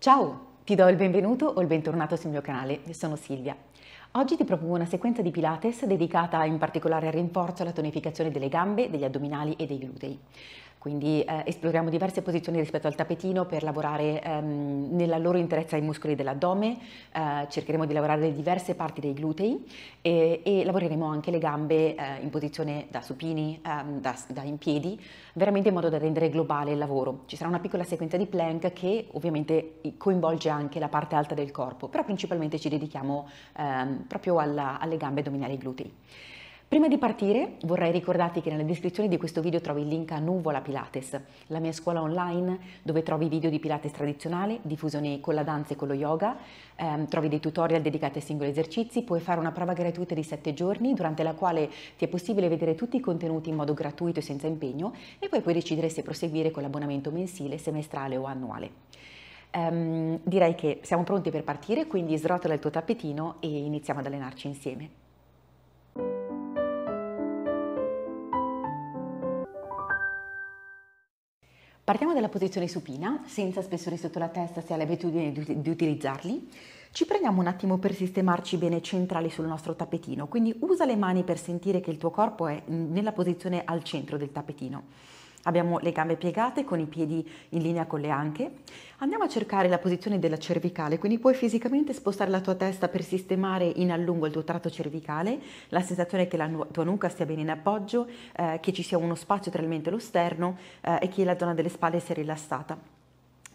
Ciao, ti do il benvenuto o il bentornato sul mio canale, sono Silvia. Oggi ti propongo una sequenza di Pilates dedicata in particolare al rinforzo e alla tonificazione delle gambe, degli addominali e dei glutei quindi eh, esploriamo diverse posizioni rispetto al tapetino per lavorare ehm, nella loro interezza ai muscoli dell'addome, eh, cercheremo di lavorare le diverse parti dei glutei e, e lavoreremo anche le gambe eh, in posizione da supini, ehm, da, da in piedi, veramente in modo da rendere globale il lavoro. Ci sarà una piccola sequenza di plank che ovviamente coinvolge anche la parte alta del corpo, però principalmente ci dedichiamo ehm, proprio alla, alle gambe addominali e glutei. Prima di partire vorrei ricordarti che nella descrizione di questo video trovi il link a Nuvola Pilates, la mia scuola online dove trovi video di Pilates tradizionale, diffusione con la danza e con lo yoga, ehm, trovi dei tutorial dedicati a singoli esercizi, puoi fare una prova gratuita di 7 giorni durante la quale ti è possibile vedere tutti i contenuti in modo gratuito e senza impegno e poi puoi decidere se proseguire con l'abbonamento mensile, semestrale o annuale. Ehm, direi che siamo pronti per partire, quindi srotola il tuo tappetino e iniziamo ad allenarci insieme. Partiamo dalla posizione supina, senza spessori sotto la testa se hai l'abitudine di, di utilizzarli. Ci prendiamo un attimo per sistemarci bene centrali sul nostro tappetino, quindi usa le mani per sentire che il tuo corpo è nella posizione al centro del tappetino. Abbiamo le gambe piegate con i piedi in linea con le anche. Andiamo a cercare la posizione della cervicale, quindi puoi fisicamente spostare la tua testa per sistemare in allungo il tuo tratto cervicale, la sensazione è che la tua nuca stia bene in appoggio, eh, che ci sia uno spazio tra il mento e lo sterno eh, e che la zona delle spalle sia rilassata.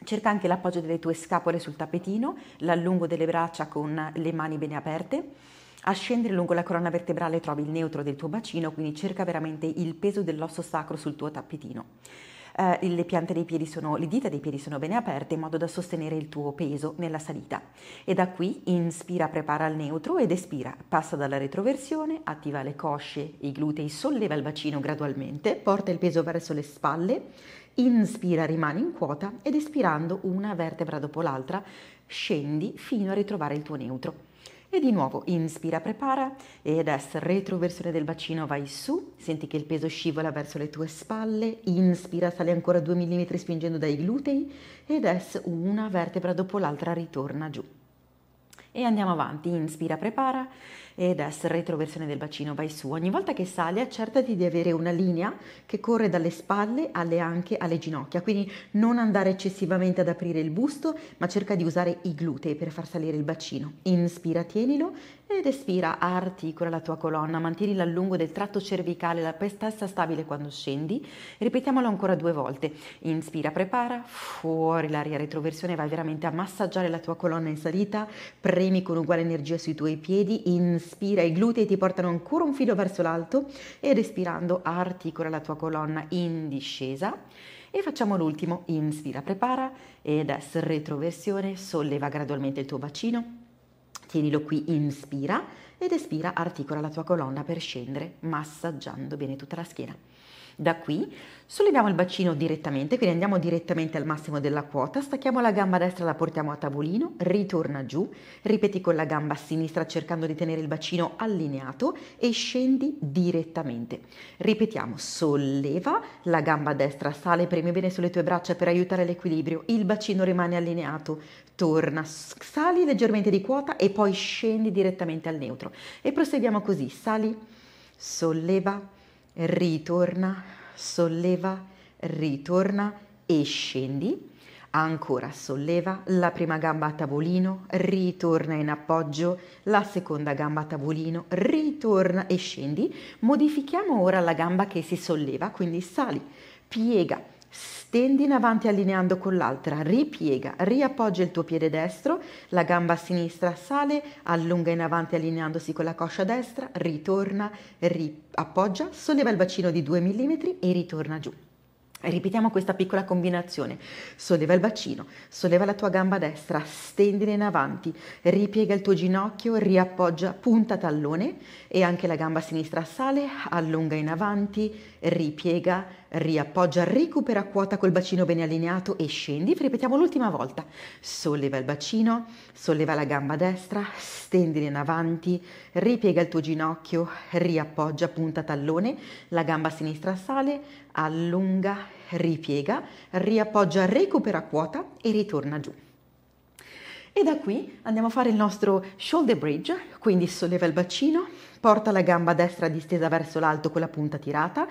Cerca anche l'appoggio delle tue scapole sul tappetino, l'allungo delle braccia con le mani bene aperte. A scendere lungo la colonna vertebrale trovi il neutro del tuo bacino, quindi cerca veramente il peso dell'osso sacro sul tuo tappetino. Eh, le, sono, le dita dei piedi sono bene aperte in modo da sostenere il tuo peso nella salita. E da qui inspira, prepara il neutro ed espira, passa dalla retroversione, attiva le cosce, i glutei, solleva il bacino gradualmente, porta il peso verso le spalle, inspira, rimani in quota ed espirando una vertebra dopo l'altra scendi fino a ritrovare il tuo neutro. E di nuovo, inspira, prepara e adesso retroversione del bacino, vai su, senti che il peso scivola verso le tue spalle, inspira, sale ancora 2 mm spingendo dai glutei e adesso una vertebra dopo l'altra ritorna giù. E andiamo avanti, inspira, prepara ed est, retroversione del bacino, vai su. Ogni volta che sali accertati di avere una linea che corre dalle spalle alle anche alle ginocchia, quindi non andare eccessivamente ad aprire il busto, ma cerca di usare i glutei per far salire il bacino. Inspira, tienilo ed espira, articola la tua colonna, mantieni l'allungo del tratto cervicale, la stessa stabile quando scendi. Ripetiamolo ancora due volte. Inspira, prepara, fuori l'aria retroversione, vai veramente a massaggiare la tua colonna in salita, premi con uguale energia sui tuoi piedi, inspira respira, i glutei ti portano ancora un filo verso l'alto e respirando articola la tua colonna in discesa. E facciamo l'ultimo, inspira, prepara ed es retroversione, solleva gradualmente il tuo bacino, tienilo qui, inspira ed espira, articola la tua colonna per scendere, massaggiando bene tutta la schiena. Da qui solleviamo il bacino direttamente, quindi andiamo direttamente al massimo della quota, stacchiamo la gamba destra, la portiamo a tavolino, ritorna giù, ripeti con la gamba sinistra cercando di tenere il bacino allineato e scendi direttamente. Ripetiamo, solleva, la gamba destra sale, premi bene sulle tue braccia per aiutare l'equilibrio, il bacino rimane allineato, torna, sali leggermente di quota e poi scendi direttamente al neutro. E proseguiamo così, sali, solleva, ritorna, solleva, ritorna e scendi. Ancora solleva la prima gamba a tavolino, ritorna in appoggio, la seconda gamba a tavolino, ritorna e scendi. Modifichiamo ora la gamba che si solleva, quindi sali, piega, Stendi in avanti allineando con l'altra, ripiega, riappoggia il tuo piede destro, la gamba sinistra sale, allunga in avanti allineandosi con la coscia destra, ritorna, riappoggia, solleva il bacino di 2 mm e ritorna giù. Ripetiamo questa piccola combinazione. Solleva il bacino, solleva la tua gamba destra, stendila in avanti, ripiega il tuo ginocchio, riappoggia punta tallone e anche la gamba sinistra sale, allunga in avanti, ripiega, riappoggia, recupera quota col bacino bene allineato e scendi, ripetiamo l'ultima volta, solleva il bacino, solleva la gamba destra, stendile in avanti, ripiega il tuo ginocchio, riappoggia, punta tallone, la gamba sinistra sale, allunga, ripiega, riappoggia, recupera quota e ritorna giù. E da qui andiamo a fare il nostro shoulder bridge, quindi solleva il bacino, porta la gamba destra distesa verso l'alto con la punta tirata,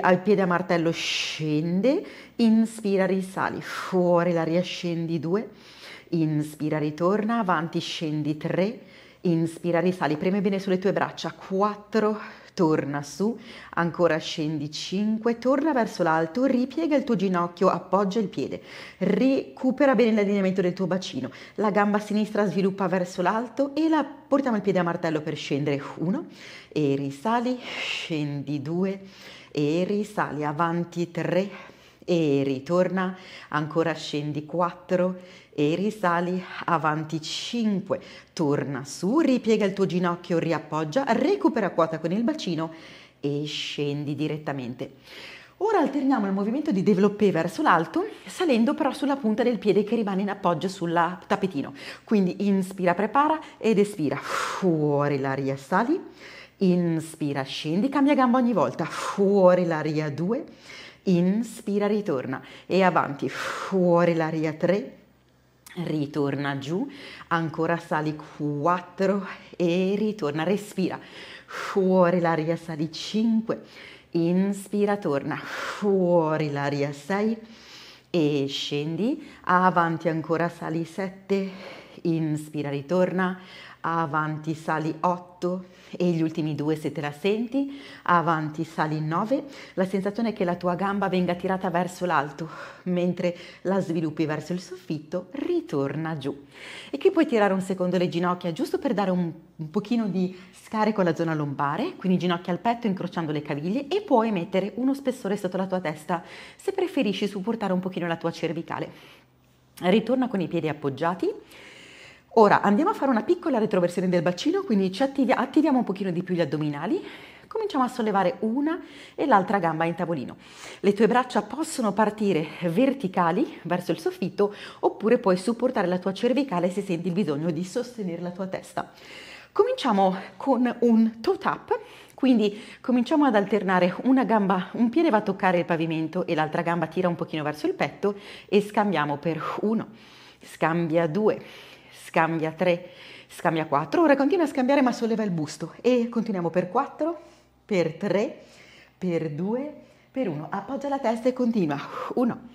al piede a martello scende, inspira, risali, fuori, l'aria, scendi due, inspira, ritorna, avanti, scendi tre, inspira, risali, preme bene sulle tue braccia, quattro, torna su, ancora scendi 5, torna verso l'alto, ripiega il tuo ginocchio, appoggia il piede, recupera bene l'allineamento del tuo bacino, la gamba sinistra sviluppa verso l'alto e la portiamo il piede a martello per scendere 1 e risali, scendi 2 e risali, avanti 3 e ritorna, ancora scendi 4 e risali avanti 5, torna su, ripiega il tuo ginocchio, riappoggia, recupera quota con il bacino e scendi direttamente. Ora alterniamo il movimento di développé verso l'alto, salendo però sulla punta del piede che rimane in appoggio sul tappetino. Quindi inspira, prepara ed espira. Fuori l'aria, sali. Inspira, scendi, cambia gamba ogni volta. Fuori l'aria, 2 inspira, ritorna e avanti, fuori l'aria 3, ritorna giù, ancora sali 4 e ritorna, respira, fuori l'aria sali 5, inspira, torna, fuori l'aria 6 e scendi, avanti ancora sali 7, inspira, ritorna, avanti sali 8, e gli ultimi due se te la senti, avanti sali in 9, la sensazione è che la tua gamba venga tirata verso l'alto, mentre la sviluppi verso il soffitto, ritorna giù. E qui puoi tirare un secondo le ginocchia giusto per dare un, un pochino di scarico alla zona lombare, quindi ginocchia al petto incrociando le caviglie e puoi mettere uno spessore sotto la tua testa se preferisci supportare un pochino la tua cervicale. Ritorna con i piedi appoggiati Ora andiamo a fare una piccola retroversione del bacino, quindi ci attivia, attiviamo un pochino di più gli addominali. Cominciamo a sollevare una e l'altra gamba in tavolino. Le tue braccia possono partire verticali verso il soffitto oppure puoi supportare la tua cervicale se senti il bisogno di sostenere la tua testa. Cominciamo con un toe tap, quindi cominciamo ad alternare una gamba, un piede va a toccare il pavimento e l'altra gamba tira un pochino verso il petto e scambiamo per uno, scambia due, scambia 3, scambia 4, ora continua a scambiare ma solleva il busto e continuiamo per 4, per 3, per 2, per 1, appoggia la testa e continua, 1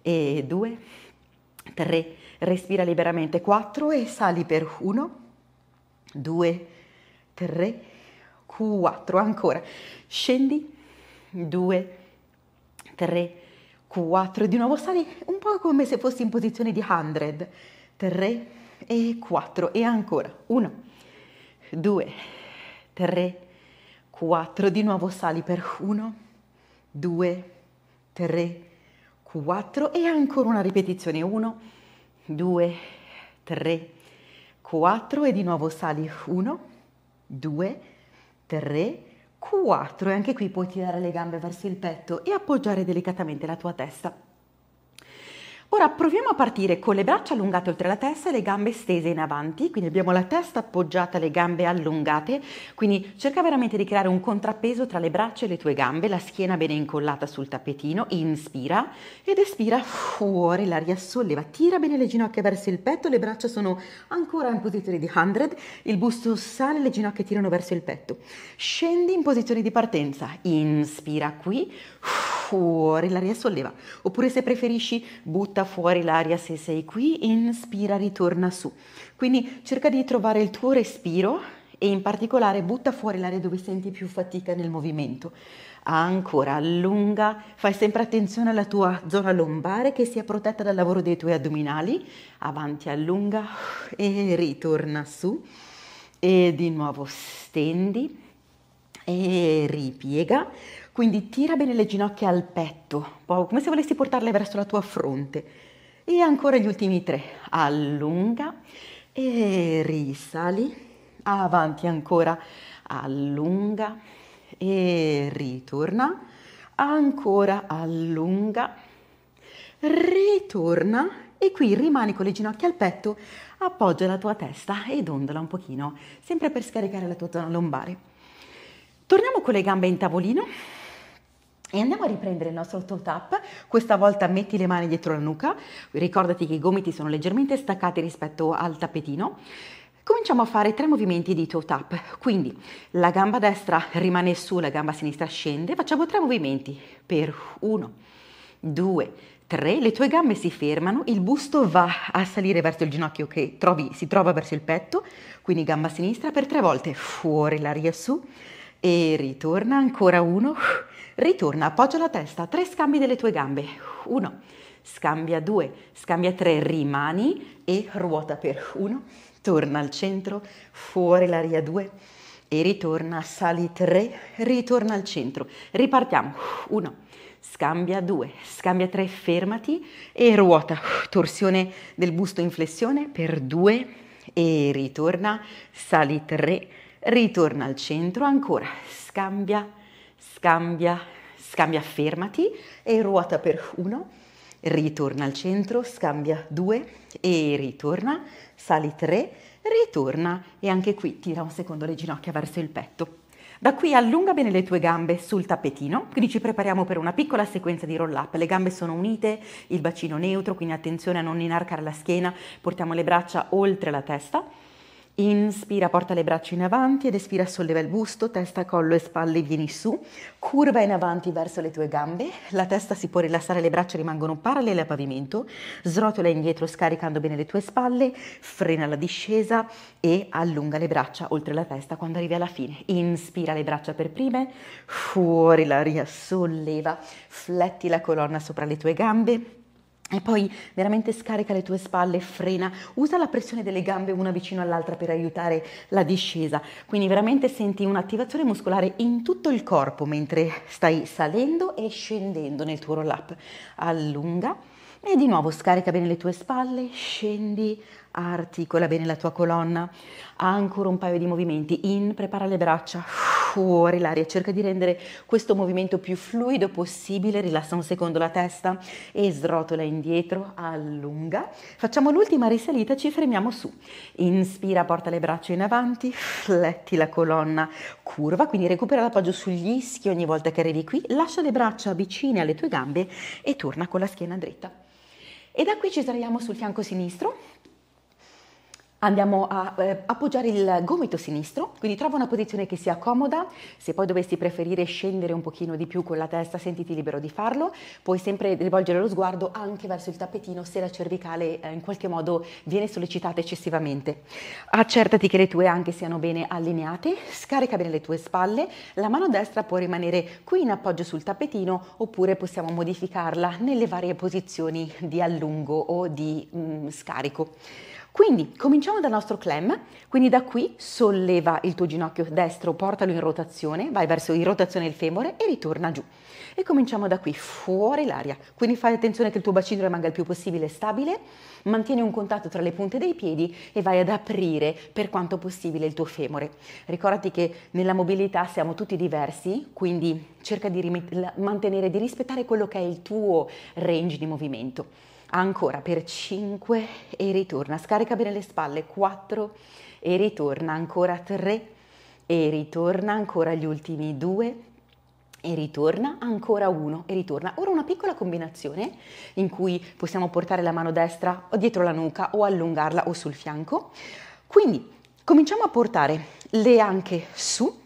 e 2, 3, respira liberamente, 4 e sali per 1, 2, 3, 4, ancora, scendi, 2, 3, 4, di nuovo sali un po' come se fossi in posizione di 100, 3, e 4 e ancora 1 2 3 4 di nuovo sali per 1 2 3 4 e ancora una ripetizione 1 2 3 4 e di nuovo sali 1 2 3 4 e anche qui puoi tirare le gambe verso il petto e appoggiare delicatamente la tua testa Ora proviamo a partire con le braccia allungate oltre la testa e le gambe stese in avanti, quindi abbiamo la testa appoggiata, le gambe allungate, quindi cerca veramente di creare un contrappeso tra le braccia e le tue gambe, la schiena bene incollata sul tappetino, inspira ed espira fuori, l'aria solleva, tira bene le ginocchia verso il petto, le braccia sono ancora in posizione di 100, il busto sale, le ginocchia tirano verso il petto. Scendi in posizione di partenza, inspira qui, fuori, l'aria solleva, oppure se preferisci butta porta fuori l'aria se sei qui, inspira, ritorna su. Quindi cerca di trovare il tuo respiro e in particolare butta fuori l'aria dove senti più fatica nel movimento. Ancora, allunga, fai sempre attenzione alla tua zona lombare che sia protetta dal lavoro dei tuoi addominali. Avanti, allunga e ritorna su. E di nuovo stendi e ripiega. Quindi tira bene le ginocchia al petto, come se volessi portarle verso la tua fronte. E ancora gli ultimi tre. Allunga e risali. Avanti ancora. Allunga e ritorna. Ancora allunga. Ritorna e qui rimani con le ginocchia al petto, appoggia la tua testa ed ondola un pochino, sempre per scaricare la tua zona lombare. Torniamo con le gambe in tavolino e andiamo a riprendere il nostro toe tap, questa volta metti le mani dietro la nuca, ricordati che i gomiti sono leggermente staccati rispetto al tappetino. Cominciamo a fare tre movimenti di toe tap, quindi la gamba destra rimane su, la gamba sinistra scende, facciamo tre movimenti per uno, due, tre, le tue gambe si fermano, il busto va a salire verso il ginocchio che trovi, si trova verso il petto, quindi gamba sinistra per tre volte, fuori l'aria su e ritorna ancora uno, Ritorna, appoggia la testa, tre scambi delle tue gambe. Uno, scambia due, scambia tre, rimani e ruota per uno, torna al centro, fuori l'aria due e ritorna, sali tre, ritorna al centro. Ripartiamo. Uno, scambia due, scambia tre, fermati e ruota, torsione del busto in flessione per due e ritorna, sali tre, ritorna al centro ancora, scambia scambia, scambia fermati e ruota per uno, ritorna al centro, scambia due e ritorna, sali tre, ritorna e anche qui tira un secondo le ginocchia verso il petto. Da qui allunga bene le tue gambe sul tappetino, quindi ci prepariamo per una piccola sequenza di roll up. Le gambe sono unite, il bacino neutro, quindi attenzione a non inarcare la schiena, portiamo le braccia oltre la testa. Inspira, porta le braccia in avanti ed espira, solleva il busto, testa, collo e spalle, vieni su. Curva in avanti verso le tue gambe, la testa si può rilassare, le braccia rimangono parallele al pavimento. Srotola indietro scaricando bene le tue spalle, frena la discesa e allunga le braccia oltre la testa quando arrivi alla fine. Inspira le braccia per prime, fuori l'aria, solleva, fletti la colonna sopra le tue gambe e poi veramente scarica le tue spalle, frena, usa la pressione delle gambe una vicino all'altra per aiutare la discesa. Quindi veramente senti un'attivazione muscolare in tutto il corpo mentre stai salendo e scendendo nel tuo roll up. Allunga e di nuovo scarica bene le tue spalle, scendi, articola bene la tua colonna, ancora un paio di movimenti, in, prepara le braccia, fuori l'aria, cerca di rendere questo movimento più fluido possibile, rilassa un secondo la testa e srotola indietro, allunga, facciamo l'ultima risalita, ci fermiamo su, inspira, porta le braccia in avanti, fletti la colonna, curva, quindi recupera l'appoggio sugli ischi ogni volta che arrivi qui, lascia le braccia vicine alle tue gambe e torna con la schiena dritta. E da qui ci sdraiamo sul fianco sinistro, Andiamo a eh, appoggiare il gomito sinistro, quindi trova una posizione che sia comoda, se poi dovessi preferire scendere un pochino di più con la testa sentiti libero di farlo, puoi sempre rivolgere lo sguardo anche verso il tappetino se la cervicale eh, in qualche modo viene sollecitata eccessivamente. Accertati che le tue anche siano bene allineate, scarica bene le tue spalle, la mano destra può rimanere qui in appoggio sul tappetino oppure possiamo modificarla nelle varie posizioni di allungo o di mh, mm, scarico. Quindi cominciamo dal nostro clam, quindi da qui solleva il tuo ginocchio destro, portalo in rotazione, vai verso in rotazione il femore e ritorna giù. E cominciamo da qui, fuori l'aria. Quindi fai attenzione che il tuo bacino rimanga il più possibile stabile, mantieni un contatto tra le punte dei piedi e vai ad aprire per quanto possibile il tuo femore. Ricordati che nella mobilità siamo tutti diversi, quindi cerca di rim- mantenere, di rispettare quello che è il tuo range di movimento. Ancora per 5 e ritorna, scarica bene le spalle, 4 e ritorna, ancora 3 e ritorna, ancora gli ultimi 2 e ritorna, ancora uno e ritorna. Ora una piccola combinazione in cui possiamo portare la mano destra o dietro la nuca o allungarla o sul fianco. Quindi cominciamo a portare le anche su,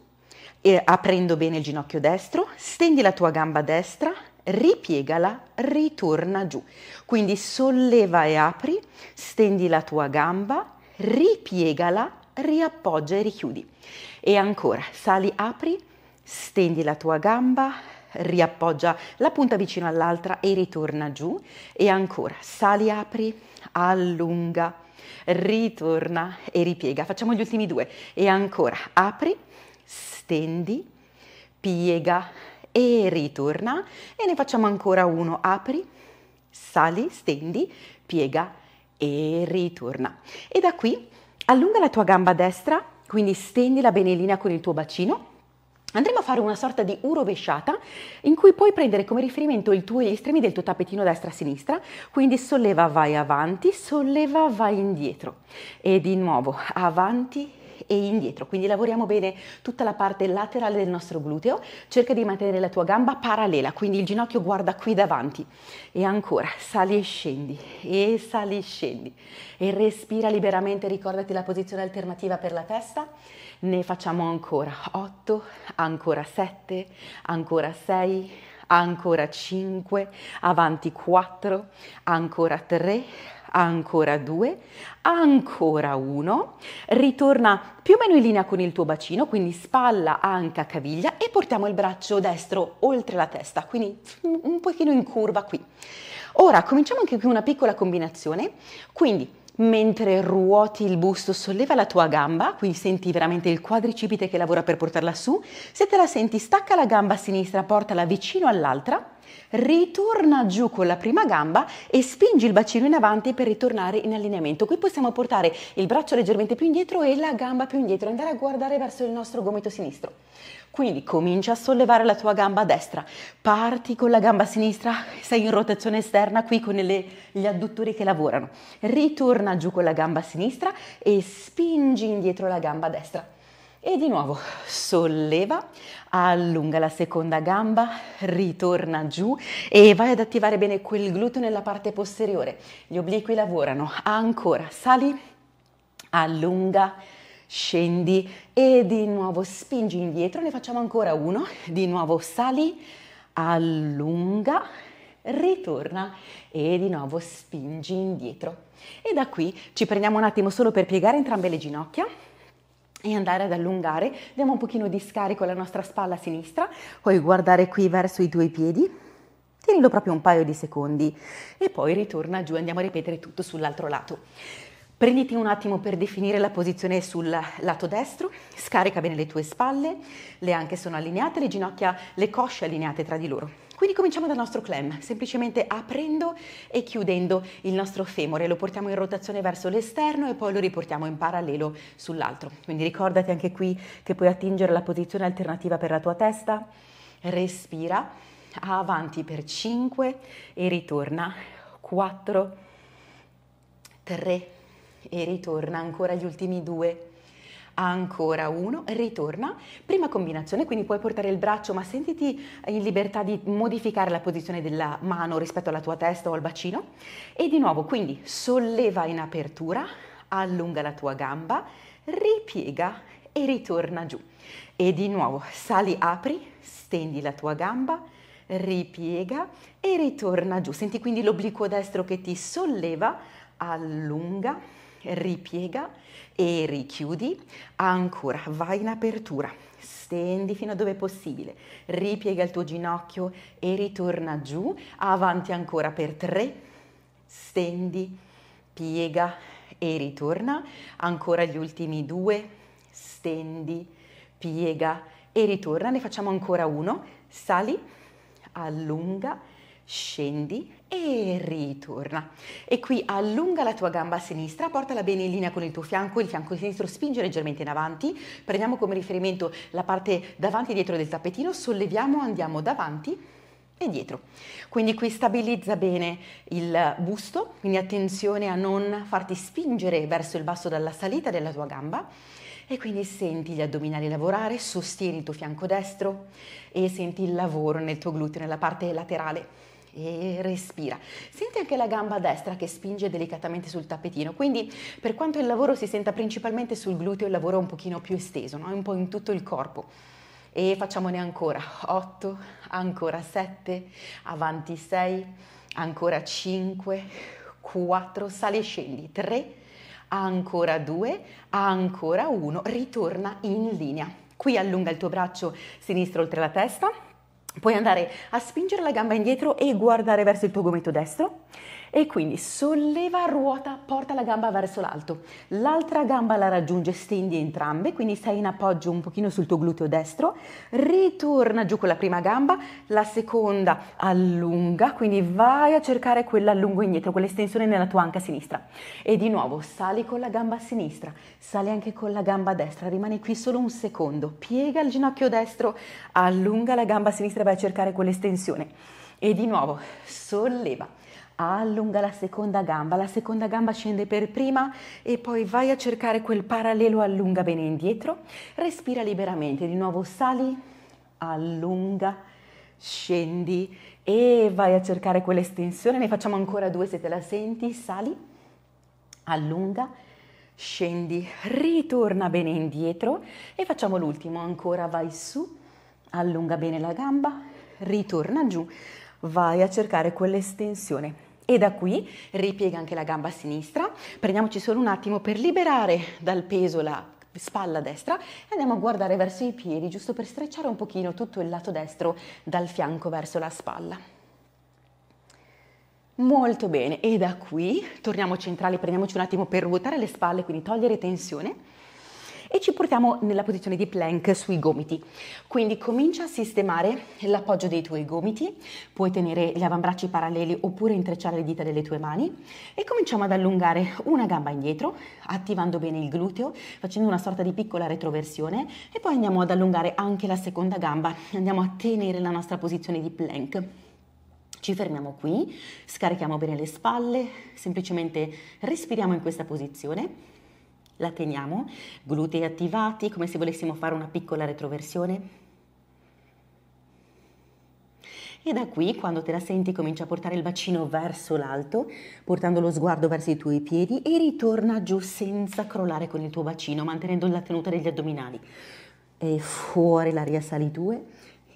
aprendo bene il ginocchio destro, stendi la tua gamba destra, ripiegala, ritorna giù. Quindi solleva e apri, stendi la tua gamba, ripiegala, riappoggia e richiudi. E ancora, sali, apri, Stendi la tua gamba, riappoggia la punta vicino all'altra e ritorna giù e ancora sali, apri, allunga, ritorna e ripiega. Facciamo gli ultimi due e ancora apri, stendi, piega e ritorna e ne facciamo ancora uno, apri, sali, stendi, piega e ritorna. E da qui allunga la tua gamba destra, quindi stendila bene in linea con il tuo bacino Andremo a fare una sorta di U rovesciata in cui puoi prendere come riferimento tuo, gli estremi del tuo tappetino destra-sinistra, quindi solleva vai avanti, solleva vai indietro e di nuovo avanti e indietro, quindi lavoriamo bene tutta la parte laterale del nostro gluteo, cerca di mantenere la tua gamba parallela, quindi il ginocchio guarda qui davanti e ancora sali e scendi e sali e scendi e respira liberamente, ricordati la posizione alternativa per la testa ne facciamo ancora 8, ancora 7, ancora 6, ancora 5, avanti 4, ancora 3, ancora 2, ancora 1, ritorna più o meno in linea con il tuo bacino, quindi spalla, anca, caviglia e portiamo il braccio destro oltre la testa, quindi un pochino in curva qui. Ora cominciamo anche qui una piccola combinazione, quindi mentre ruoti il busto, solleva la tua gamba, quindi senti veramente il quadricipite che lavora per portarla su. Se te la senti, stacca la gamba a sinistra, portala vicino all'altra, ritorna giù con la prima gamba e spingi il bacino in avanti per ritornare in allineamento. Qui possiamo portare il braccio leggermente più indietro e la gamba più indietro, andare a guardare verso il nostro gomito sinistro. Quindi comincia a sollevare la tua gamba destra, parti con la gamba sinistra, sei in rotazione esterna qui con le, gli adduttori che lavorano, ritorna giù con la gamba sinistra e spingi indietro la gamba destra. E di nuovo, solleva, allunga la seconda gamba, ritorna giù e vai ad attivare bene quel gluteo nella parte posteriore. Gli obliqui lavorano, ancora, sali, allunga, scendi e di nuovo spingi indietro, ne facciamo ancora uno, di nuovo sali, allunga, ritorna e di nuovo spingi indietro. E da qui ci prendiamo un attimo solo per piegare entrambe le ginocchia e andare ad allungare, diamo un pochino di scarico alla nostra spalla sinistra, puoi guardare qui verso i tuoi piedi, tienilo proprio un paio di secondi e poi ritorna giù, andiamo a ripetere tutto sull'altro lato. Prenditi un attimo per definire la posizione sul lato destro, scarica bene le tue spalle, le anche sono allineate, le ginocchia, le cosce allineate tra di loro. Quindi cominciamo dal nostro clam, semplicemente aprendo e chiudendo il nostro femore, lo portiamo in rotazione verso l'esterno e poi lo riportiamo in parallelo sull'altro. Quindi ricordati anche qui che puoi attingere la posizione alternativa per la tua testa, respira, avanti per 5 e ritorna, 4, 3, e ritorna ancora gli ultimi due. Ancora uno, ritorna, prima combinazione, quindi puoi portare il braccio, ma sentiti in libertà di modificare la posizione della mano rispetto alla tua testa o al bacino. E di nuovo, quindi solleva in apertura, allunga la tua gamba, ripiega e ritorna giù. E di nuovo, sali, apri, stendi la tua gamba, ripiega e ritorna giù. Senti quindi l'obliquo destro che ti solleva, allunga, ripiega e richiudi, ancora, vai in apertura, stendi fino a dove è possibile, ripiega il tuo ginocchio e ritorna giù, avanti ancora per tre, stendi, piega e ritorna, ancora gli ultimi due, stendi, piega e ritorna, ne facciamo ancora uno, sali, allunga, scendi, e ritorna. E qui allunga la tua gamba sinistra, portala bene in linea con il tuo fianco, il fianco sinistro spinge leggermente in avanti, prendiamo come riferimento la parte davanti e dietro del tappetino, solleviamo, andiamo davanti e dietro. Quindi qui stabilizza bene il busto, quindi attenzione a non farti spingere verso il basso dalla salita della tua gamba e quindi senti gli addominali lavorare, sostieni il tuo fianco destro e senti il lavoro nel tuo gluteo, nella parte laterale e respira. Senti anche la gamba destra che spinge delicatamente sul tappetino, quindi per quanto il lavoro si senta principalmente sul gluteo, il lavoro è un pochino più esteso, no? un po' in tutto il corpo e facciamone ancora 8, ancora 7, avanti 6, ancora 5, 4, sali e scendi 3, ancora 2, ancora 1, ritorna in linea. Qui allunga il tuo braccio sinistro oltre la testa, Puoi andare a spingere la gamba indietro e guardare verso il tuo gomito destro e quindi solleva, ruota, porta la gamba verso l'alto. L'altra gamba la raggiunge, stendi entrambe, quindi stai in appoggio un pochino sul tuo gluteo destro, ritorna giù con la prima gamba, la seconda allunga, quindi vai a cercare quell'allungo indietro, quell'estensione nella tua anca sinistra. E di nuovo sali con la gamba sinistra, sali anche con la gamba destra, rimani qui solo un secondo, piega il ginocchio destro, allunga la gamba sinistra e vai a cercare quell'estensione. E di nuovo solleva allunga la seconda gamba, la seconda gamba scende per prima e poi vai a cercare quel parallelo, allunga bene indietro, respira liberamente, di nuovo sali, allunga, scendi e vai a cercare quell'estensione, ne facciamo ancora due se te la senti, sali, allunga, scendi, ritorna bene indietro e facciamo l'ultimo, ancora vai su, allunga bene la gamba, ritorna giù, vai a cercare quell'estensione. E da qui ripiega anche la gamba sinistra, prendiamoci solo un attimo per liberare dal peso la spalla destra e andiamo a guardare verso i piedi, giusto per strecciare un pochino tutto il lato destro dal fianco verso la spalla. Molto bene, e da qui torniamo centrali, prendiamoci un attimo per ruotare le spalle, quindi togliere tensione e ci portiamo nella posizione di plank sui gomiti. Quindi comincia a sistemare l'appoggio dei tuoi gomiti, puoi tenere gli avambracci paralleli oppure intrecciare le dita delle tue mani e cominciamo ad allungare una gamba indietro, attivando bene il gluteo, facendo una sorta di piccola retroversione e poi andiamo ad allungare anche la seconda gamba, andiamo a tenere la nostra posizione di plank. Ci fermiamo qui, scarichiamo bene le spalle, semplicemente respiriamo in questa posizione la teniamo, glutei attivati come se volessimo fare una piccola retroversione. E da qui, quando te la senti, comincia a portare il bacino verso l'alto, portando lo sguardo verso i tuoi piedi e ritorna giù senza crollare con il tuo bacino, mantenendo la tenuta degli addominali. E fuori l'aria sali due,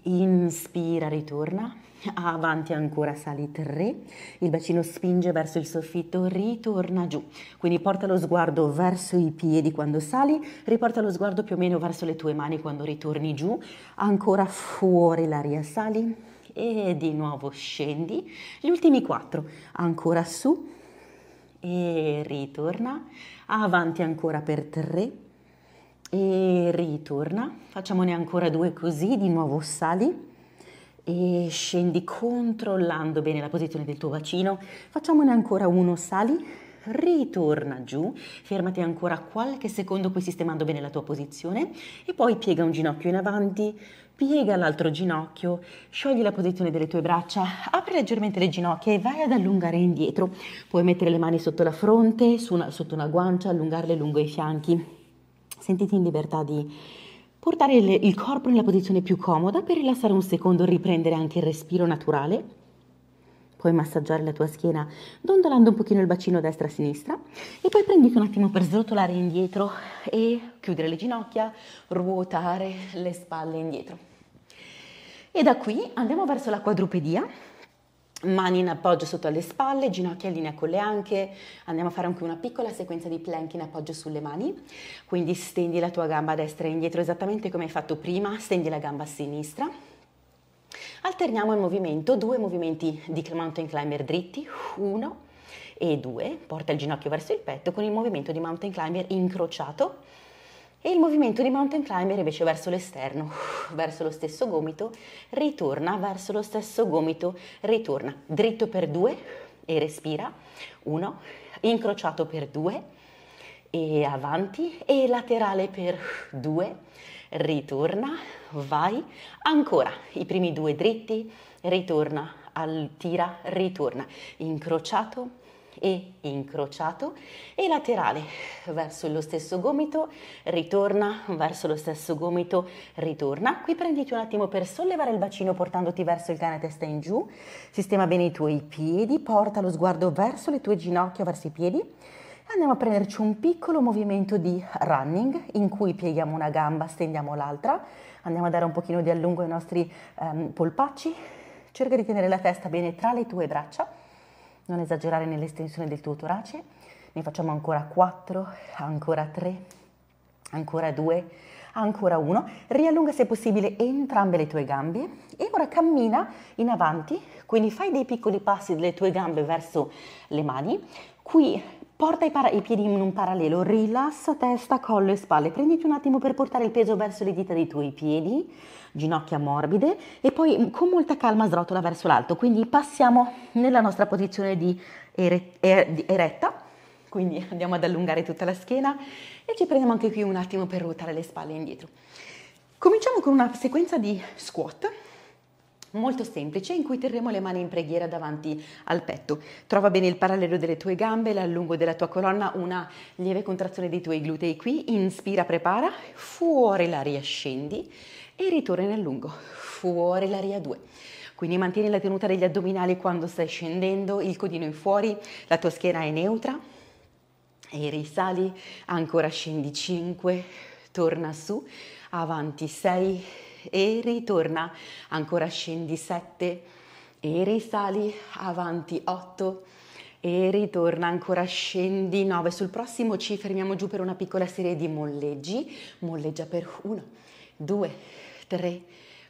inspira, ritorna. avanti ancora sali 3, il bacino spinge verso il soffitto, ritorna giù, quindi porta lo sguardo verso i piedi quando sali, riporta lo sguardo più o meno verso le tue mani quando ritorni giù, ancora fuori l'aria sali e di nuovo scendi, gli ultimi 4, ancora su e ritorna, avanti ancora per 3 e ritorna, facciamone ancora due così, di nuovo sali e scendi controllando bene la posizione del tuo bacino. Facciamone ancora uno, sali, ritorna giù, fermati ancora qualche secondo qui sistemando bene la tua posizione e poi piega un ginocchio in avanti, piega l'altro ginocchio, sciogli la posizione delle tue braccia, apri leggermente le ginocchia e vai ad allungare indietro. Puoi mettere le mani sotto la fronte, una, sotto una guancia, allungarle lungo i fianchi. Sentiti in libertà di Portare il corpo nella posizione più comoda per rilassare un secondo e riprendere anche il respiro naturale. Puoi massaggiare la tua schiena dondolando un pochino il bacino destra e sinistra e poi prenditi un attimo per srotolare indietro e chiudere le ginocchia, ruotare le spalle indietro. E da qui andiamo verso la quadrupedia Mani in appoggio sotto alle spalle, ginocchia in linea con le anche. Andiamo a fare anche una piccola sequenza di plank in appoggio sulle mani. Quindi stendi la tua gamba destra indietro esattamente come hai fatto prima, stendi la gamba sinistra. Alterniamo il movimento, due movimenti di mountain climber dritti, uno e due. Porta il ginocchio verso il petto con il movimento di mountain climber incrociato e il movimento di mountain climber invece verso l'esterno, verso lo stesso gomito, ritorna verso lo stesso gomito, ritorna dritto per due e respira, uno, incrociato per due e avanti e laterale per due, ritorna, vai, ancora i primi due dritti, ritorna, al, tira, ritorna, incrociato, e incrociato e laterale verso lo stesso gomito, ritorna verso lo stesso gomito, ritorna. Qui prenditi un attimo per sollevare il bacino portandoti verso il cane testa in giù. Sistema bene i tuoi piedi, porta lo sguardo verso le tue ginocchia, verso i piedi. Andiamo a prenderci un piccolo movimento di running in cui pieghiamo una gamba, stendiamo l'altra, andiamo a dare un pochino di allungo ai nostri ehm, polpacci, cerca di tenere la testa bene tra le tue braccia non esagerare nell'estensione del tuo torace, ne facciamo ancora 4, ancora 3, ancora 2 ancora uno, riallunga se possibile entrambe le tue gambe e ora cammina in avanti, quindi fai dei piccoli passi delle tue gambe verso le mani, qui porta i, para- i piedi in un parallelo, rilassa testa, collo e spalle, prenditi un attimo per portare il peso verso le dita dei tuoi piedi, ginocchia morbide e poi mm, con molta calma srotola verso l'alto, quindi passiamo nella nostra posizione di, ere- er- di eretta quindi andiamo ad allungare tutta la schiena e ci prendiamo anche qui un attimo per ruotare le spalle indietro. Cominciamo con una sequenza di squat molto semplice in cui terremo le mani in preghiera davanti al petto. Trova bene il parallelo delle tue gambe, l'allungo della tua colonna, una lieve contrazione dei tuoi glutei qui, inspira, prepara, fuori l'aria scendi e ritorna in allungo, fuori l'aria 2. Quindi mantieni la tenuta degli addominali quando stai scendendo, il codino in fuori, la tua schiena è neutra, e risali, ancora scendi 5, torna su, avanti 6 e ritorna, ancora scendi 7 e risali, avanti 8 e ritorna, ancora scendi 9. Sul prossimo ci fermiamo giù per una piccola serie di molleggi, molleggia per 1, 2, 3,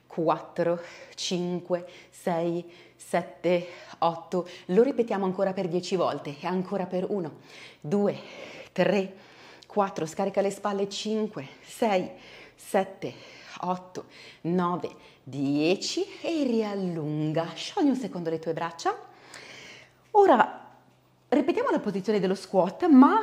4, 5, 6, 7, 7, 8, lo ripetiamo ancora per 10 volte, e ancora per 1, 2, 3, 4, scarica le spalle, 5, 6, 7, 8, 9, 10 e riallunga. Sciogli un secondo le tue braccia. Ora ripetiamo la posizione dello squat, ma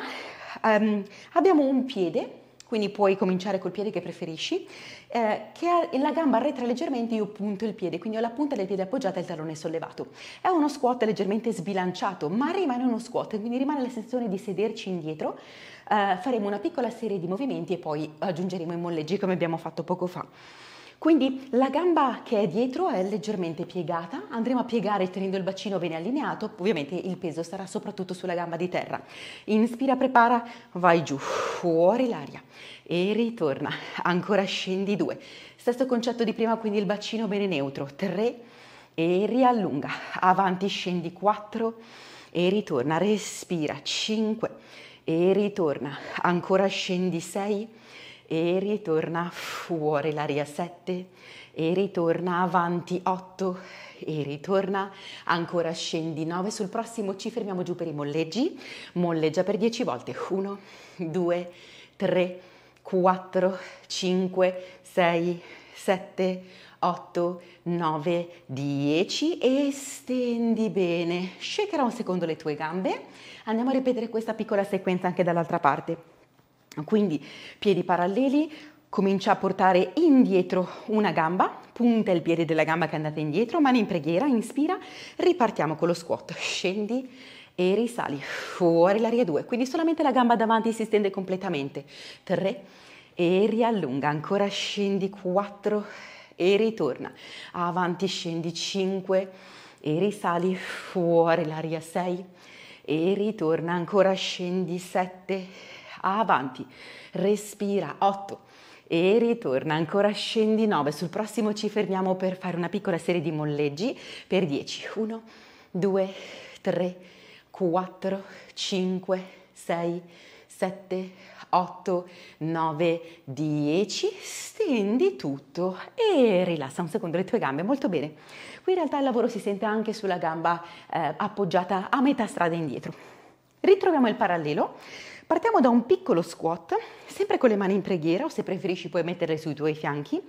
um, abbiamo un piede quindi puoi cominciare col piede che preferisci, eh, che ha la gamba arretra leggermente, io punto il piede, quindi ho la punta del piede appoggiata e il tallone sollevato. È uno squat leggermente sbilanciato, ma rimane uno squat, quindi rimane la sensazione di sederci indietro, eh, faremo una piccola serie di movimenti e poi aggiungeremo i molleggi come abbiamo fatto poco fa. Quindi la gamba che è dietro è leggermente piegata, andremo a piegare tenendo il bacino bene allineato, ovviamente il peso sarà soprattutto sulla gamba di terra. Inspira, prepara, vai giù, fuori l'aria e ritorna, ancora scendi due. Stesso concetto di prima, quindi il bacino bene neutro, tre e riallunga, avanti scendi quattro e ritorna, respira, cinque e ritorna, ancora scendi sei e ritorna fuori l'aria 7 e ritorna avanti 8 e ritorna ancora scendi 9 sul prossimo ci fermiamo giù per i molleggi molleggia per 10 volte 1 2 3 4 5 6 7 8 9 10 e stendi bene shakerà un secondo le tue gambe andiamo a ripetere questa piccola sequenza anche dall'altra parte quindi piedi paralleli, comincia a portare indietro una gamba, punta il piede della gamba che è andata indietro, mani in preghiera, inspira, ripartiamo con lo squat, scendi e risali, fuori l'aria 2, quindi solamente la gamba davanti si stende completamente, 3 e riallunga, ancora scendi, 4 e ritorna, avanti scendi, 5 e risali, fuori l'aria 6 e ritorna, ancora scendi, 7 avanti, respira, 8 e ritorna, ancora scendi 9, sul prossimo ci fermiamo per fare una piccola serie di molleggi per 10, 1, 2, 3, 4, 5, 6, 7, 8, 9, 10, stendi tutto e rilassa un secondo le tue gambe, molto bene. Qui in realtà il lavoro si sente anche sulla gamba eh, appoggiata a metà strada indietro. Ritroviamo il parallelo, Partiamo da un piccolo squat, sempre con le mani in preghiera o se preferisci puoi metterle sui tuoi fianchi.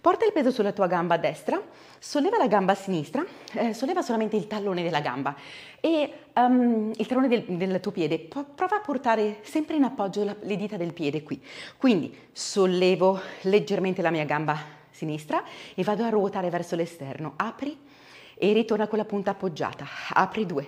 Porta il peso sulla tua gamba destra, solleva la gamba sinistra, eh, solleva solamente il tallone della gamba e um, il tallone del, del tuo piede. prova a portare sempre in appoggio la, le dita del piede qui. Quindi sollevo leggermente la mia gamba sinistra e vado a ruotare verso l'esterno. Apri e ritorna con la punta appoggiata. Apri due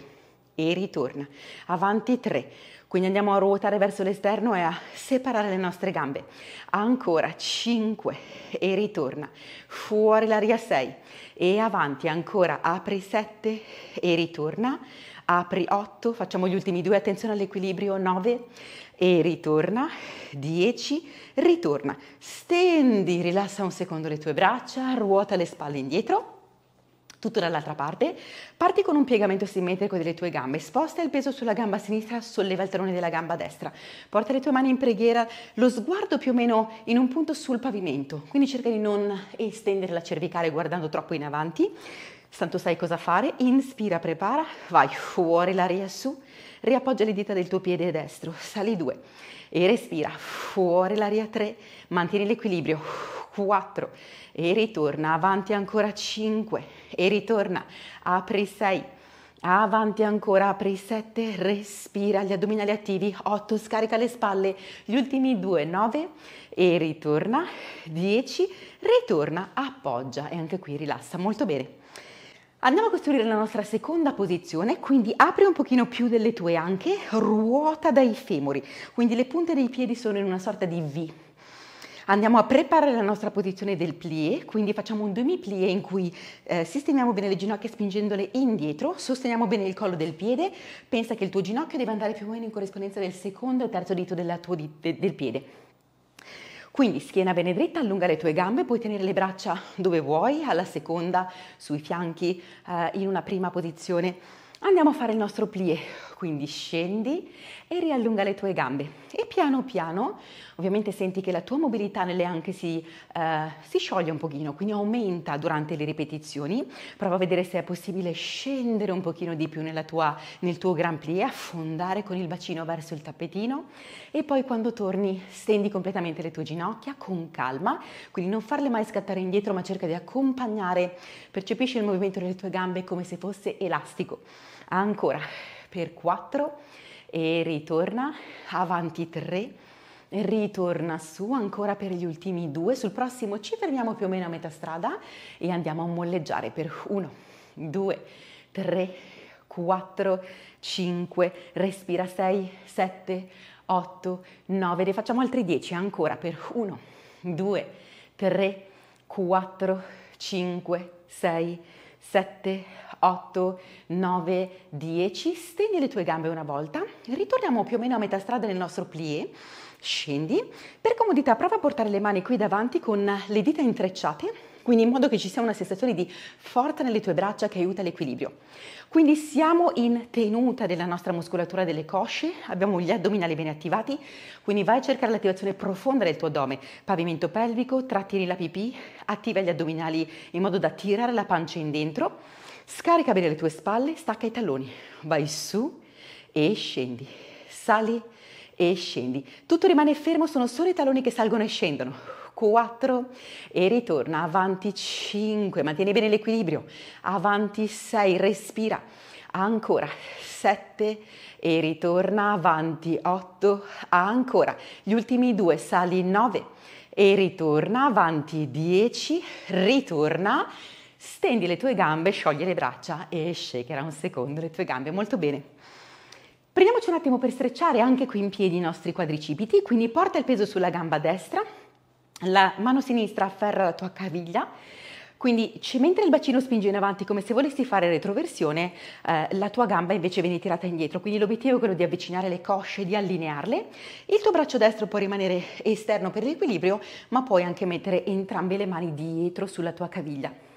e ritorna. Avanti tre quindi andiamo a ruotare verso l'esterno e a separare le nostre gambe. Ancora 5 e ritorna. Fuori l'aria 6 e avanti ancora. Apri 7 e ritorna. Apri 8, facciamo gli ultimi due, attenzione all'equilibrio 9 e ritorna 10, ritorna. Stendi, rilassa un secondo le tue braccia, ruota le spalle indietro tutto dall'altra parte. Parti con un piegamento simmetrico delle tue gambe, sposta il peso sulla gamba sinistra, solleva il talone della gamba destra, porta le tue mani in preghiera, lo sguardo più o meno in un punto sul pavimento, quindi cerca di non estendere la cervicale guardando troppo in avanti, tanto sai cosa fare, inspira, prepara, vai fuori l'aria su, riappoggia le dita del tuo piede destro, sali 2 e respira, fuori l'aria 3, mantieni l'equilibrio, 4 e ritorna, avanti ancora 5 e ritorna, apri 6, avanti ancora, apri 7, respira gli addominali attivi, 8, scarica le spalle, gli ultimi 2, 9 e ritorna, 10, ritorna, appoggia e anche qui rilassa, molto bene. Andiamo a costruire la nostra seconda posizione, quindi apri un pochino più delle tue anche, ruota dai femori, quindi le punte dei piedi sono in una sorta di V. Andiamo a preparare la nostra posizione del plié, quindi facciamo un demi-plié in cui eh, sistemiamo bene le ginocchia spingendole indietro, sosteniamo bene il collo del piede, pensa che il tuo ginocchio deve andare più o meno in corrispondenza del secondo e terzo dito tua, del piede. Quindi schiena bene dritta, allunga le tue gambe, puoi tenere le braccia dove vuoi, alla seconda, sui fianchi, eh, in una prima posizione. Andiamo a fare il nostro plié. Quindi scendi e riallunga le tue gambe e piano piano ovviamente senti che la tua mobilità nelle anche si, uh, si scioglie un pochino, quindi aumenta durante le ripetizioni. Prova a vedere se è possibile scendere un pochino di più tua, nel tuo gran plie, affondare con il bacino verso il tappetino e poi quando torni stendi completamente le tue ginocchia con calma, quindi non farle mai scattare indietro ma cerca di accompagnare, percepisci il movimento delle tue gambe come se fosse elastico. Ancora per 4 e ritorna, avanti 3, ritorna su ancora per gli ultimi due sul prossimo ci fermiamo più o meno a metà strada e andiamo a molleggiare per 1, 2, 3, 4, 5, respira 6, 7, 8, 9, ne facciamo altri 10 ancora per 1, 2, 3, 4, 5, 6, 7, 8 8, 9, 10, stendi le tue gambe una volta, ritorniamo più o meno a metà strada nel nostro plié, scendi, per comodità prova a portare le mani qui davanti con le dita intrecciate, quindi in modo che ci sia una sensazione di forza nelle tue braccia che aiuta l'equilibrio. Quindi siamo in tenuta della nostra muscolatura delle cosce, abbiamo gli addominali bene attivati, quindi vai a cercare l'attivazione profonda del tuo addome, pavimento pelvico, trattieni la pipì, attiva gli addominali in modo da tirare la pancia in dentro Scarica bene le tue spalle, stacca i talloni, vai su e scendi, sali e scendi. Tutto rimane fermo, sono solo i talloni che salgono e scendono. 4 e ritorna, avanti 5, mantieni bene l'equilibrio, avanti 6, respira, ancora 7 e ritorna, avanti 8, ancora, gli ultimi due, sali 9 e ritorna, avanti 10, ritorna Stendi le tue gambe, sciogli le braccia e shakera un secondo le tue gambe. Molto bene. Prendiamoci un attimo per strecciare anche qui in piedi i nostri quadricipiti, quindi porta il peso sulla gamba destra, la mano sinistra afferra la tua caviglia, quindi mentre il bacino spinge in avanti come se volessi fare retroversione, eh, la tua gamba invece viene tirata indietro, quindi l'obiettivo è quello di avvicinare le cosce, di allinearle. Il tuo braccio destro può rimanere esterno per l'equilibrio, ma puoi anche mettere entrambe le mani dietro sulla tua caviglia.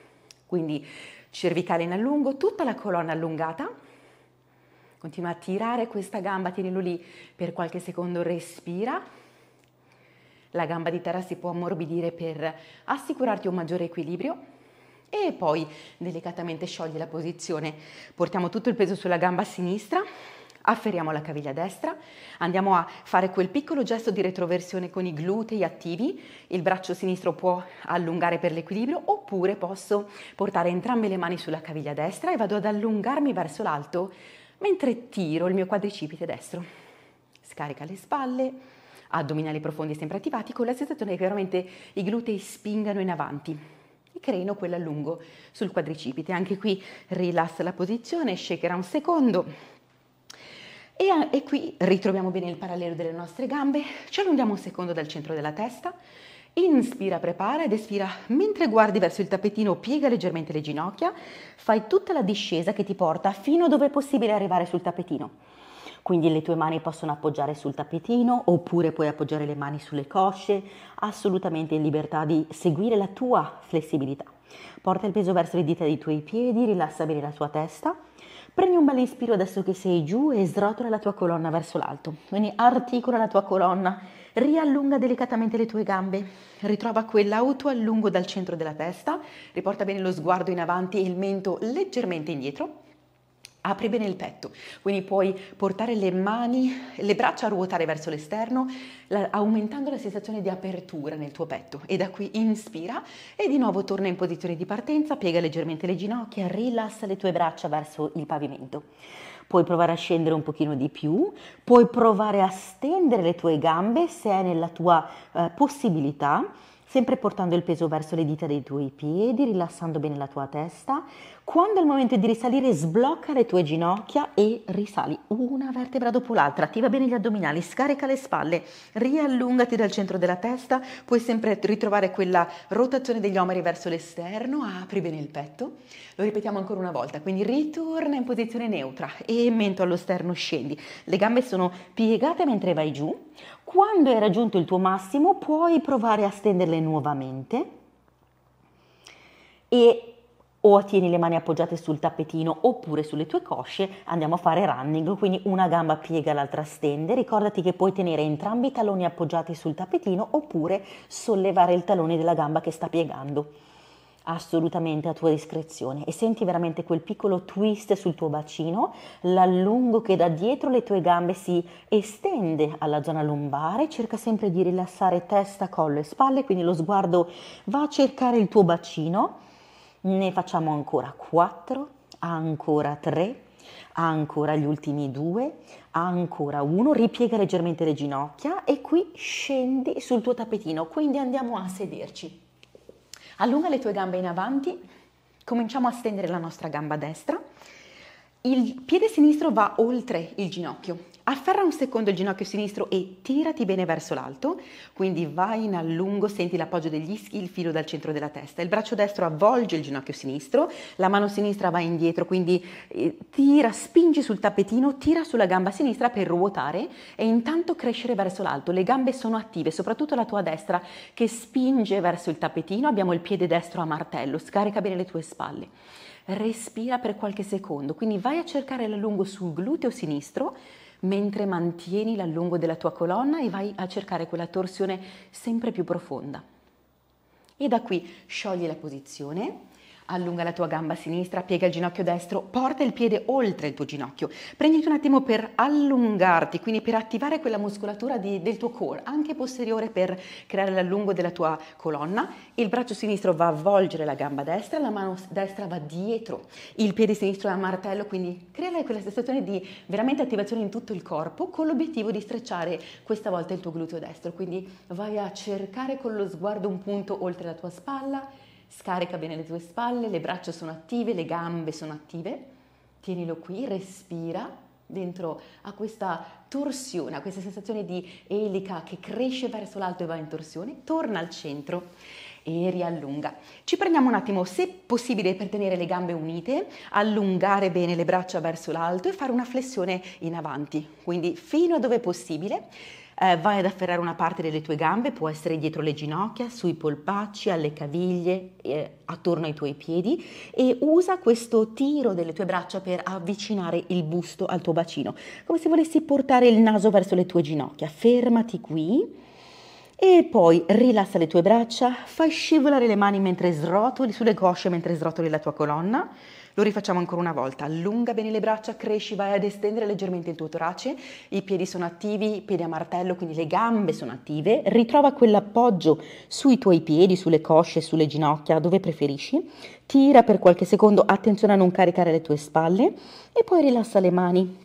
Quindi cervicale in allungo, tutta la colonna allungata. Continua a tirare questa gamba, tienilo lì per qualche secondo, respira. La gamba di terra si può ammorbidire per assicurarti un maggiore equilibrio e poi delicatamente sciogli la posizione. Portiamo tutto il peso sulla gamba sinistra, Afferriamo la caviglia destra, andiamo a fare quel piccolo gesto di retroversione con i glutei attivi, il braccio sinistro può allungare per l'equilibrio oppure posso portare entrambe le mani sulla caviglia destra e vado ad allungarmi verso l'alto mentre tiro il mio quadricipite destro. Scarica le spalle, addominali profondi sempre attivati con la sensazione che veramente i glutei spingano in avanti e creino quell'allungo sul quadricipite. Anche qui rilassa la posizione, shakera un secondo, e, eh, e qui ritroviamo bene il parallelo delle nostre gambe, ci allunghiamo un secondo dal centro della testa, Inspira, prepara ed espira. Mentre guardi verso il tappetino, piega leggermente le ginocchia, fai tutta la discesa che ti porta fino dove è possibile arrivare sul tappetino. Quindi le tue mani possono appoggiare sul tappetino oppure puoi appoggiare le mani sulle cosce, assolutamente in libertà di seguire la tua flessibilità. Porta il peso verso le dita dei tuoi piedi, rilassa bene la tua testa Prendi un bel inspiro adesso che sei giù e srotola la tua colonna verso l'alto, quindi articola la tua colonna, riallunga delicatamente le tue gambe, ritrova quell'auto allungo dal centro della testa, riporta bene lo sguardo in avanti e il mento leggermente indietro, Apri bene il petto, quindi puoi portare le mani, le braccia a ruotare verso l'esterno, aumentando la sensazione di apertura nel tuo petto. E da qui inspira e di nuovo torna in posizione di partenza, piega leggermente le ginocchia, rilassa le tue braccia verso il pavimento. Puoi provare a scendere un pochino di più, puoi provare a stendere le tue gambe se è nella tua eh, possibilità sempre portando il peso verso le dita dei tuoi piedi, rilassando bene la tua testa, quando è il momento di risalire, sblocca le tue ginocchia e risali una vertebra dopo l'altra. Attiva bene gli addominali, scarica le spalle, riallungati dal centro della testa. Puoi sempre ritrovare quella rotazione degli omeri verso l'esterno. Apri bene il petto. Lo ripetiamo ancora una volta. Quindi ritorna in posizione neutra e mento allo sterno scendi. Le gambe sono piegate mentre vai giù. Quando hai raggiunto il tuo massimo, puoi provare a stenderle nuovamente. E o tieni le mani appoggiate sul tappetino oppure sulle tue cosce, andiamo a fare running, quindi una gamba piega, l'altra stende. Ricordati che puoi tenere entrambi i talloni appoggiati sul tappetino oppure sollevare il tallone della gamba che sta piegando. Assolutamente a tua discrezione e senti veramente quel piccolo twist sul tuo bacino, l'allungo che da dietro le tue gambe si estende alla zona lombare, cerca sempre di rilassare testa, collo e spalle, quindi lo sguardo va a cercare il tuo bacino ne facciamo ancora 4, ancora 3, ancora gli ultimi 2, ancora 1, ripiega leggermente le ginocchia e qui scendi sul tuo tappetino, quindi andiamo a sederci. Allunga le tue gambe in avanti, cominciamo a stendere la nostra gamba destra, il piede sinistro va oltre il ginocchio, Afferra un secondo il ginocchio sinistro e tirati bene verso l'alto, quindi vai in allungo, senti l'appoggio degli ischi, il filo dal centro della testa. Il braccio destro avvolge il ginocchio sinistro, la mano sinistra va indietro, quindi eh, tira, spingi sul tappetino, tira sulla gamba sinistra per ruotare e intanto crescere verso l'alto. Le gambe sono attive, soprattutto la tua destra che spinge verso il tappetino. Abbiamo il piede destro a martello, scarica bene le tue spalle respira per qualche secondo, quindi vai a cercare l'allungo sul gluteo sinistro, mentre mantieni l'allungo della tua colonna e vai a cercare quella torsione sempre più profonda. E da qui sciogli la posizione, allunga la tua gamba sinistra, piega il ginocchio destro, porta il piede oltre il tuo ginocchio. Prenditi un attimo per allungarti, quindi per attivare quella muscolatura di, del tuo core, anche posteriore per creare l'allungo della tua colonna. Il braccio sinistro va a volgere la gamba destra, la mano destra va dietro, il piede sinistro è a martello, quindi crea quella sensazione di veramente attivazione in tutto il corpo con l'obiettivo di strecciare questa volta il tuo gluteo destro. Quindi vai a cercare con lo sguardo un punto oltre la tua spalla Scarica bene le tue spalle, le braccia sono attive, le gambe sono attive. Tienilo qui, respira dentro a questa torsione, a questa sensazione di elica che cresce verso l'alto e va in torsione. Torna al centro e riallunga. Ci prendiamo un attimo, se possibile, per tenere le gambe unite, allungare bene le braccia verso l'alto e fare una flessione in avanti, quindi fino a dove è possibile. Eh, vai ad afferrare una parte delle tue gambe, può essere dietro le ginocchia, sui polpacci, alle caviglie, eh, attorno ai tuoi piedi e usa questo tiro delle tue braccia per avvicinare il busto al tuo bacino, come se volessi portare il naso verso le tue ginocchia. Fermati qui. E poi rilassa le tue braccia, fai scivolare le mani mentre srotoli sulle cosce mentre srotoli la tua colonna. Lo rifacciamo ancora una volta. Allunga bene le braccia, cresci, vai ad estendere leggermente il tuo torace. I piedi sono attivi, piedi a martello, quindi le gambe sono attive. Ritrova quell'appoggio sui tuoi piedi, sulle cosce, sulle ginocchia, dove preferisci. Tira per qualche secondo, attenzione a non caricare le tue spalle e poi rilassa le mani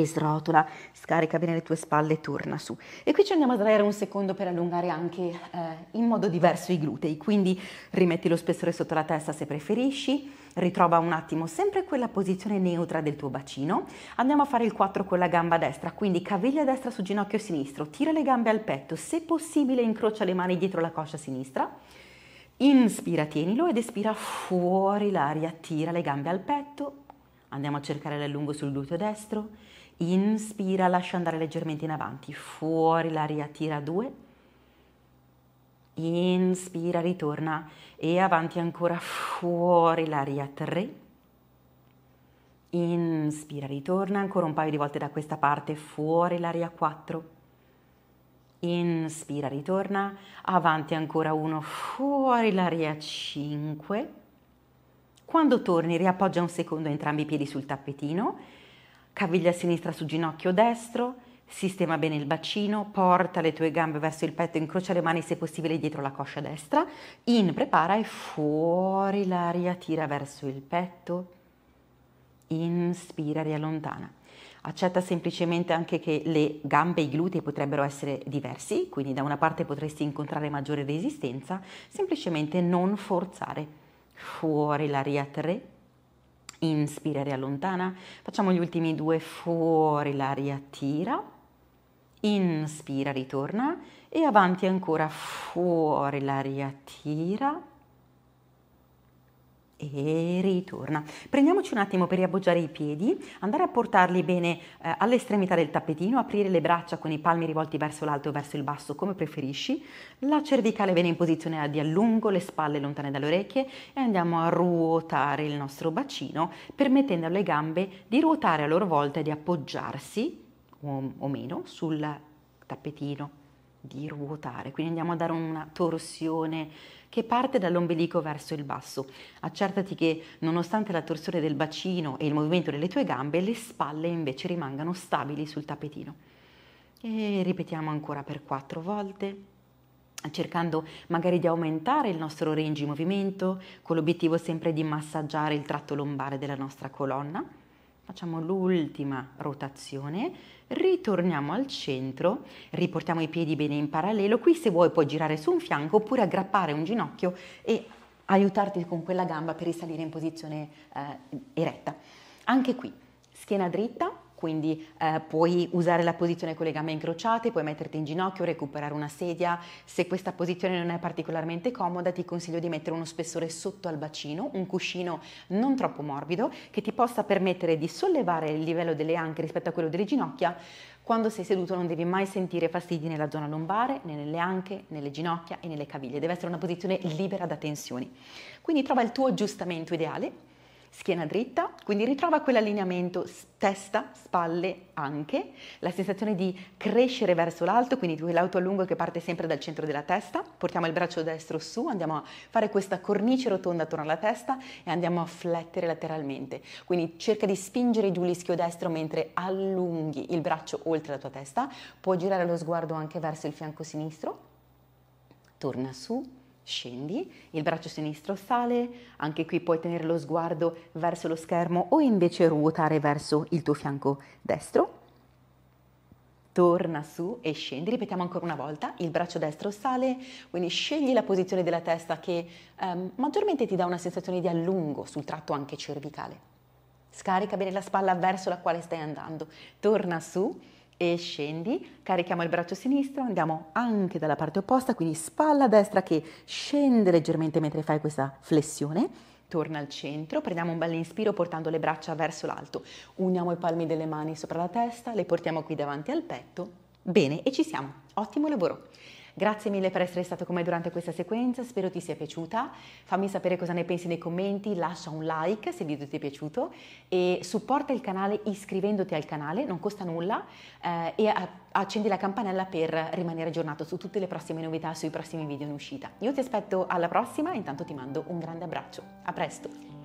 e srotola, scarica bene le tue spalle e torna su. E qui ci andiamo a sdraiare un secondo per allungare anche eh, in modo diverso i glutei, quindi rimetti lo spessore sotto la testa se preferisci, ritrova un attimo sempre quella posizione neutra del tuo bacino. Andiamo a fare il 4 con la gamba destra, quindi caviglia destra su ginocchio sinistro, tira le gambe al petto, se possibile incrocia le mani dietro la coscia sinistra. Inspira, tienilo ed espira fuori l'aria, tira le gambe al petto. Andiamo a cercare l'allungo sul gluteo destro inspira, lascia andare leggermente in avanti, fuori l'aria, tira due, inspira, ritorna e avanti ancora, fuori l'aria tre, inspira, ritorna ancora un paio di volte da questa parte, fuori l'aria quattro, inspira, ritorna, avanti ancora uno, fuori l'aria cinque, quando torni riappoggia un secondo entrambi i piedi sul tappetino, caviglia sinistra su ginocchio destro, sistema bene il bacino, porta le tue gambe verso il petto, incrocia le mani se possibile dietro la coscia destra, in prepara e fuori l'aria tira verso il petto, inspira, riallontana. Accetta semplicemente anche che le gambe e i glutei potrebbero essere diversi, quindi da una parte potresti incontrare maggiore resistenza, semplicemente non forzare. Fuori l'aria 3, inspira e riallontana. facciamo gli ultimi due fuori l'aria tira, inspira ritorna e avanti ancora fuori l'aria tira e ritorna. Prendiamoci un attimo per riappoggiare i piedi, andare a portarli bene eh, all'estremità del tappetino, aprire le braccia con i palmi rivolti verso l'alto o verso il basso come preferisci, la cervicale viene in posizione di allungo, le spalle lontane dalle orecchie e andiamo a ruotare il nostro bacino permettendo alle gambe di ruotare a loro volta e di appoggiarsi o, o meno sul tappetino di ruotare, quindi andiamo a dare una torsione che parte dall'ombelico verso il basso. Accertati che nonostante la torsione del bacino e il movimento delle tue gambe, le spalle invece rimangano stabili sul tappetino. E ripetiamo ancora per quattro volte cercando magari di aumentare il nostro range di movimento, con l'obiettivo sempre di massaggiare il tratto lombare della nostra colonna. Facciamo l'ultima rotazione ritorniamo al centro, riportiamo i piedi bene in parallelo, qui se vuoi puoi girare su un fianco oppure aggrappare un ginocchio e aiutarti con quella gamba per risalire in posizione eh, eretta. Anche qui, schiena dritta, quindi eh, puoi usare la posizione con le gambe incrociate, puoi metterti in ginocchio, recuperare una sedia, se questa posizione non è particolarmente comoda ti consiglio di mettere uno spessore sotto al bacino, un cuscino non troppo morbido che ti possa permettere di sollevare il livello delle anche rispetto a quello delle ginocchia, quando sei seduto non devi mai sentire fastidi nella zona lombare, né nelle anche, nelle ginocchia e nelle caviglie. Deve essere una posizione libera da tensioni. Quindi trova il tuo aggiustamento ideale schiena dritta, quindi ritrova quell'allineamento testa, spalle, anche, la sensazione di crescere verso l'alto, quindi quell'auto a che parte sempre dal centro della testa, portiamo il braccio destro su, andiamo a fare questa cornice rotonda attorno alla testa e andiamo a flettere lateralmente, quindi cerca di spingere giù l'ischio destro mentre allunghi il braccio oltre la tua testa, può girare lo sguardo anche verso il fianco sinistro, torna su, scendi, il braccio sinistro sale, anche qui puoi tenere lo sguardo verso lo schermo o invece ruotare verso il tuo fianco destro. Torna su e scendi, ripetiamo ancora una volta, il braccio destro sale, quindi scegli la posizione della testa che ehm, maggiormente ti dà una sensazione di allungo sul tratto anche cervicale. Scarica bene la spalla verso la quale stai andando, torna su e scendi, carichiamo il braccio sinistro, andiamo anche dalla parte opposta, quindi spalla destra che scende leggermente mentre fai questa flessione, torna al centro, prendiamo un bel inspiro portando le braccia verso l'alto, uniamo i palmi delle mani sopra la testa, le portiamo qui davanti al petto, bene e ci siamo, ottimo lavoro. Grazie mille per essere stato con me durante questa sequenza, spero ti sia piaciuta. Fammi sapere cosa ne pensi nei commenti, lascia un like se il video ti è piaciuto e supporta il canale iscrivendoti al canale, non costa nulla eh, e accendi la campanella per rimanere aggiornato su tutte le prossime novità, sui prossimi video in uscita. Io ti aspetto alla prossima, intanto ti mando un grande abbraccio. A presto!